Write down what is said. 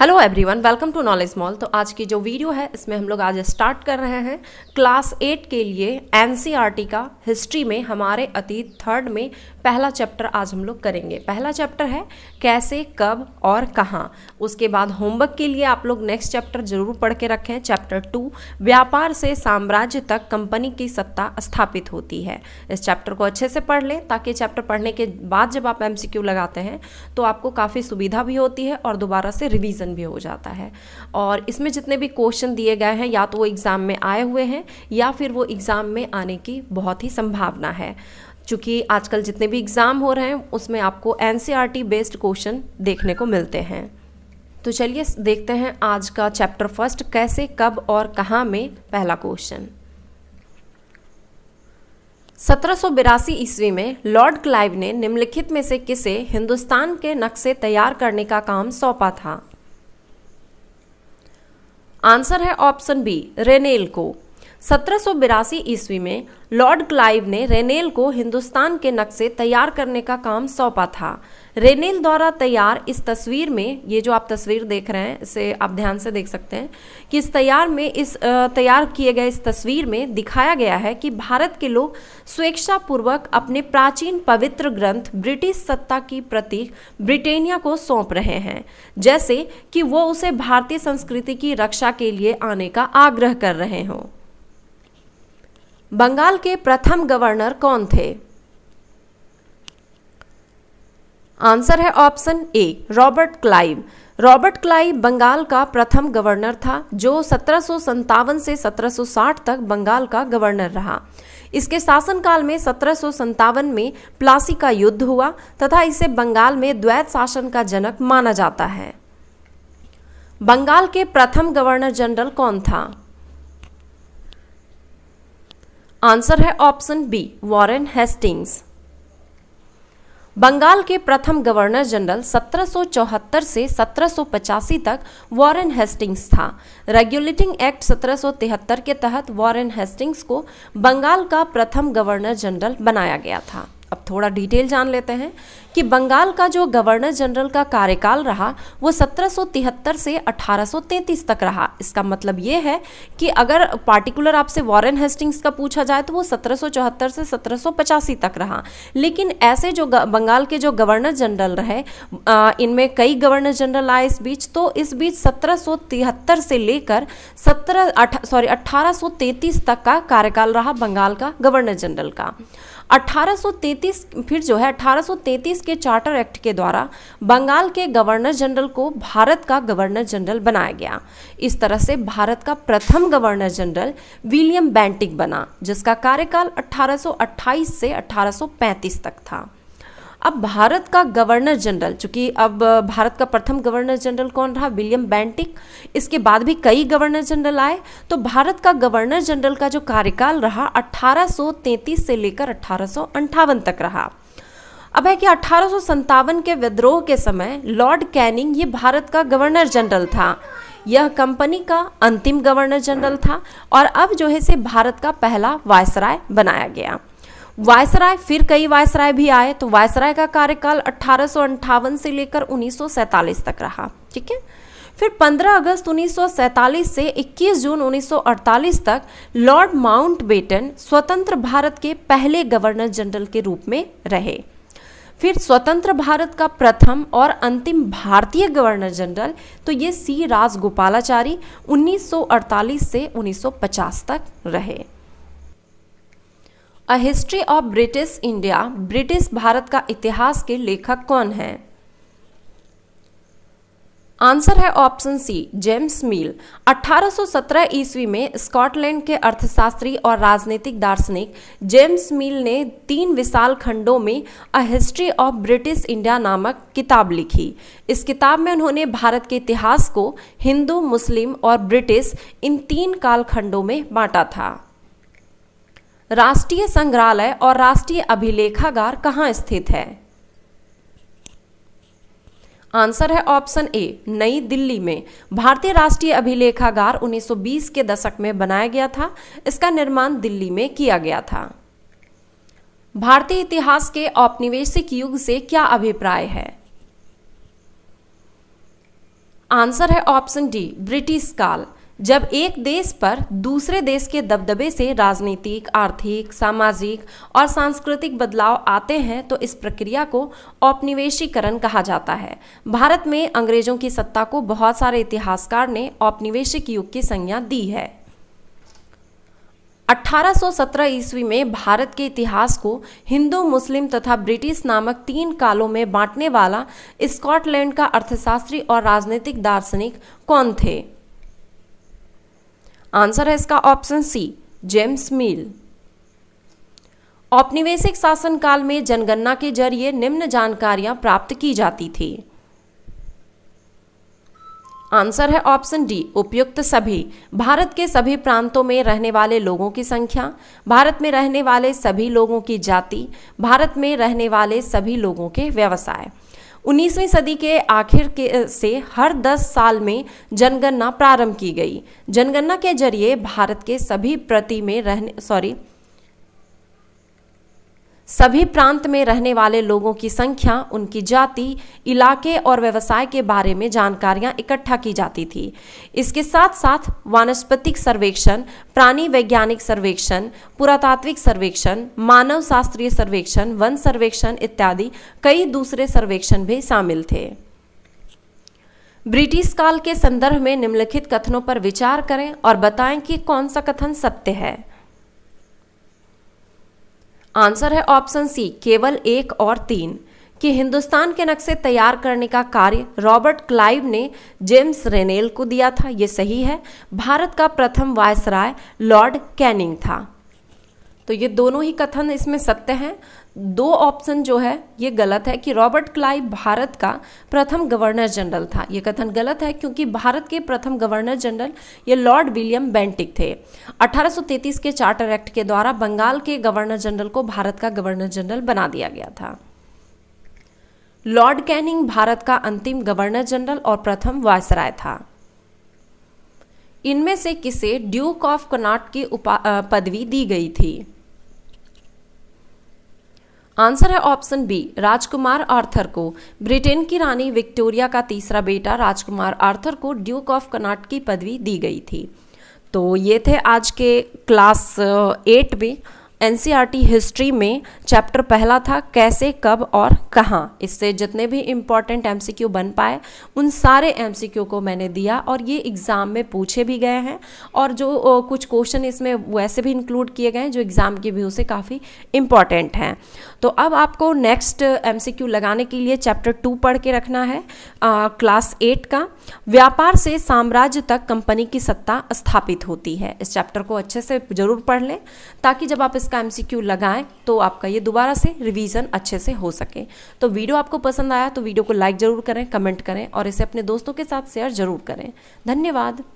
hello everyone welcome to Knowledge Mall तो आज की जो वीडियो है इसमें हम लोग आज स्टार्ट कर रहे हैं क्लास एट के लिए एनसीईआरटी e का हिस्ट्री में हमारे अतीत थर्ड में पहला चैप्टर आज हम लोग करेंगे पहला चैप्टर है कैसे कब और कहाँ उसके बाद होमवर्क के लिए आप लोग नेक्स्ट चैप्टर जरूर पढ़ के रखें चैप्टर टू व्यापार से साम्राज्य तक कंपनी की सत्ता स्थापित होती है इस चैप्टर को अच्छे से पढ़ लें ताकि चैप्टर पढ़ने के बाद जब आप एम लगाते हैं तो आपको काफ़ी सुविधा भी होती है और दोबारा से रिविज़न भी हो जाता है और इसमें जितने भी क्वेश्चन दिए गए हैं या तो वो एग्ज़ाम में आए हुए हैं या फिर वो एग्ज़ाम में आने की बहुत ही संभावना है चूँकि आजकल जितने भी एग्ज़ाम हो रहे हैं उसमें आपको एन बेस्ड क्वेश्चन देखने को मिलते हैं तो चलिए देखते हैं आज का चैप्टर फर्स्ट कैसे कब और कहाँ में पहला क्वेश्चन सत्रह ईस्वी में लॉर्ड क्लाइव ने निम्नलिखित में से किसे हिंदुस्तान के नक्शे तैयार करने का काम सौंपा था आंसर है ऑप्शन बी रेनेल को सत्रह ईस्वी में लॉर्ड क्लाइव ने रेनेल को हिंदुस्तान के नक्शे तैयार करने का काम सौंपा था रेनेल द्वारा तैयार इस तस्वीर में ये जो आप तस्वीर देख रहे हैं इसे आप ध्यान से देख सकते हैं कि इस तैयार में इस तैयार किए गए इस तस्वीर में दिखाया गया है कि भारत के लोग स्वेच्छापूर्वक अपने प्राचीन पवित्र ग्रंथ ब्रिटिश सत्ता की प्रतीक ब्रिटेनिया को सौंप रहे हैं जैसे कि वो उसे भारतीय संस्कृति की रक्षा के लिए आने का आग्रह कर रहे हों बंगाल के प्रथम गवर्नर कौन थे आंसर है option A Robert Clive Robert Clive Bengal का प्रथम गवर्नर था जो सत्रह से 1760 तक बंगाल का गवर्नर रहा इसके शासनकाल में सत्रह में प्लासी का युद्ध हुआ तथा इसे बंगाल में द्वैत शासन का जनक माना जाता है बंगाल के प्रथम गवर्नर जनरल कौन था आंसर है option B Warren Hastings Bengal के प्रथम गवर्नर जनरल 1774 से सत्रह तक वॉरेन हेस्टिंग्स था रेगुलेटिंग एक्ट 1773 के तहत वॉरेन हेस्टिंग्स को बंगाल का प्रथम गवर्नर जनरल बनाया गया था अब थोड़ा डिटेल जान लेते हैं कि बंगाल का जो गवर्नर जनरल का कार्यकाल रहा वो 1773 से 1833 तक रहा इसका मतलब ये है कि अगर पार्टिकुलर आपसे वॉरेन हेस्टिंग्स का पूछा जाए तो वो 1774 से सत्रह तक रहा लेकिन ऐसे जो बंगाल के जो गवर्नर जनरल रहे इनमें कई गवर्नर जनरल आए इस बीच तो इस बीच सत्रह से लेकर सत्रह सॉरी अट्ठारह तक का कार्यकाल रहा बंगाल का गवर्नर जनरल का 1833 फिर जो है 1833 के चार्टर एक्ट के द्वारा बंगाल के गवर्नर जनरल को भारत का गवर्नर जनरल बनाया गया इस तरह से भारत का प्रथम गवर्नर जनरल विलियम बैंटिक बना जिसका कार्यकाल 1828 से 1835 तक था अब भारत का गवर्नर जनरल चूंकि अब भारत का प्रथम गवर्नर जनरल कौन रहा विलियम बैंटिक इसके बाद भी कई गवर्नर जनरल आए तो भारत का गवर्नर जनरल का जो कार्यकाल रहा 1833 से लेकर अठारह तक रहा अब है कि अठारह के विद्रोह के समय लॉर्ड कैनिंग ये भारत का गवर्नर जनरल था यह कंपनी का अंतिम गवर्नर जनरल था और अब जो है से भारत का पहला वायसराय बनाया गया वायसराय फिर कई वायसराय भी आए तो वायसराय का कार्यकाल अठारह से लेकर उन्नीस तक रहा ठीक है फिर 15 अगस्त 1947 से 21 जून 1948 तक लॉर्ड माउंटबेटन स्वतंत्र भारत के पहले गवर्नर जनरल के रूप में रहे फिर स्वतंत्र भारत का प्रथम और अंतिम भारतीय गवर्नर जनरल तो ये सी राजगोपालाचारी 1948 से 1950 तक रहे a history of British India British Bharat का इतिहास के लेखक कौन है आंसर है ऑप्शन सी जेम्स मील 1817 ईस्वी में स्कॉटलैंड के अर्थशास्त्री और राजनीतिक दार्शनिक जेम्स मील ने तीन विशाल खंडों में a history of British India नामक किताब लिखी इस किताब में उन्होंने भारत के इतिहास को हिंदू मुस्लिम और ब्रिटिश इन तीन कालखंडों में बांटा था राष्ट्रीय संग्रहालय और राष्ट्रीय अभिलेखागार कहाँ स्थित है आंसर है ऑप्शन ए नई दिल्ली में भारतीय राष्ट्रीय अभिलेखागार 1920 के दशक में बनाया गया था इसका निर्माण दिल्ली में किया गया था भारतीय इतिहास के औपनिवेशिक युग से क्या अभिप्राय है आंसर है ऑप्शन डी ब्रिटिश काल जब एक देश पर दूसरे देश के दबदबे से राजनीतिक आर्थिक सामाजिक और सांस्कृतिक बदलाव आते हैं तो इस प्रक्रिया को औपनिवेशीकरण कहा जाता है भारत में अंग्रेजों की सत्ता को बहुत सारे इतिहासकार ने औपनिवेशिक युग की संज्ञा दी है 1817 ईस्वी में भारत के इतिहास को हिंदू मुस्लिम तथा ब्रिटिश नामक तीन कालों में बांटने वाला स्कॉटलैंड का अर्थशास्त्री और राजनीतिक दार्शनिक कौन थे आंसर है इसका ऑप्शन सी जेम्स मिल औपनिवेशिक शासनकाल में जनगणना के जरिए निम्न जानकारियां प्राप्त की जाती थी आंसर है ऑप्शन डी उपयुक्त सभी भारत के सभी प्रांतों में रहने वाले लोगों की संख्या भारत में रहने वाले सभी लोगों की जाति भारत में रहने वाले सभी लोगों के व्यवसाय 19वीं सदी के आखिर के से हर 10 साल में जनगणना प्रारंभ की गई जनगणना के जरिए भारत के सभी प्रति में रहने सॉरी सभी प्रांत में रहने वाले लोगों की संख्या उनकी जाति इलाके और व्यवसाय के बारे में जानकारियां इकट्ठा की जाती थी इसके साथ साथ वानस्पतिक सर्वेक्षण प्राणी वैज्ञानिक सर्वेक्षण पुरातात्विक सर्वेक्षण मानव शास्त्रीय सर्वेक्षण वन सर्वेक्षण इत्यादि कई दूसरे सर्वेक्षण भी शामिल थे ब्रिटिश काल के संदर्भ में निम्नलिखित कथनों पर विचार करें और बताएं कि कौन सा कथन सत्य है आंसर है ऑप्शन सी केवल एक और तीन कि हिंदुस्तान के नक्शे तैयार करने का कार्य रॉबर्ट क्लाइव ने जेम्स रेनेल को दिया था ये सही है भारत का प्रथम वायसराय लॉर्ड कैनिंग था तो ये दोनों ही कथन इसमें सत्य हैं दो ऑप्शन जो है ये गलत है कि रॉबर्ट क्लाइव भारत का प्रथम गवर्नर जनरल था ये कथन गलत है क्योंकि भारत के प्रथम गवर्नर जनरल ये लॉर्ड विलियम बेंटिक थे 1833 के चार्टर एक्ट के द्वारा बंगाल के गवर्नर जनरल को भारत का गवर्नर जनरल बना दिया गया था लॉर्ड कैनिंग भारत का अंतिम गवर्नर जनरल और प्रथम वायसराय था इनमें से किसे ड्यूक ऑफ कनाट की पदवी दी गई थी आंसर है ऑप्शन बी राजकुमार आर्थर को ब्रिटेन की रानी विक्टोरिया का तीसरा बेटा राजकुमार आर्थर को ड्यूक ऑफ कनाट की पदवी दी गई थी तो ये थे आज के क्लास एट में एन हिस्ट्री में चैप्टर पहला था कैसे कब और कहाँ इससे जितने भी इम्पॉर्टेंट एम बन पाए उन सारे एम को मैंने दिया और ये एग्ज़ाम में पूछे भी गए हैं और जो ओ, कुछ क्वेश्चन इसमें वैसे भी इंक्लूड किए गए हैं जो एग्ज़ाम के व्यू से काफ़ी इम्पॉर्टेंट हैं तो अब आपको नेक्स्ट एम लगाने के लिए चैप्टर टू पढ़ के रखना है आ, क्लास एट का व्यापार से साम्राज्य तक कंपनी की सत्ता स्थापित होती है इस चैप्टर को अच्छे से ज़रूर पढ़ लें ताकि जब आप इस प्रीवियस का एमसीक्यू लगाएं तो आपका ये दोबारा से रिवीजन अच्छे से हो सके तो वीडियो आपको पसंद आया तो वीडियो को लाइक ज़रूर करें कमेंट करें और इसे अपने दोस्तों के साथ शेयर ज़रूर करें धन्यवाद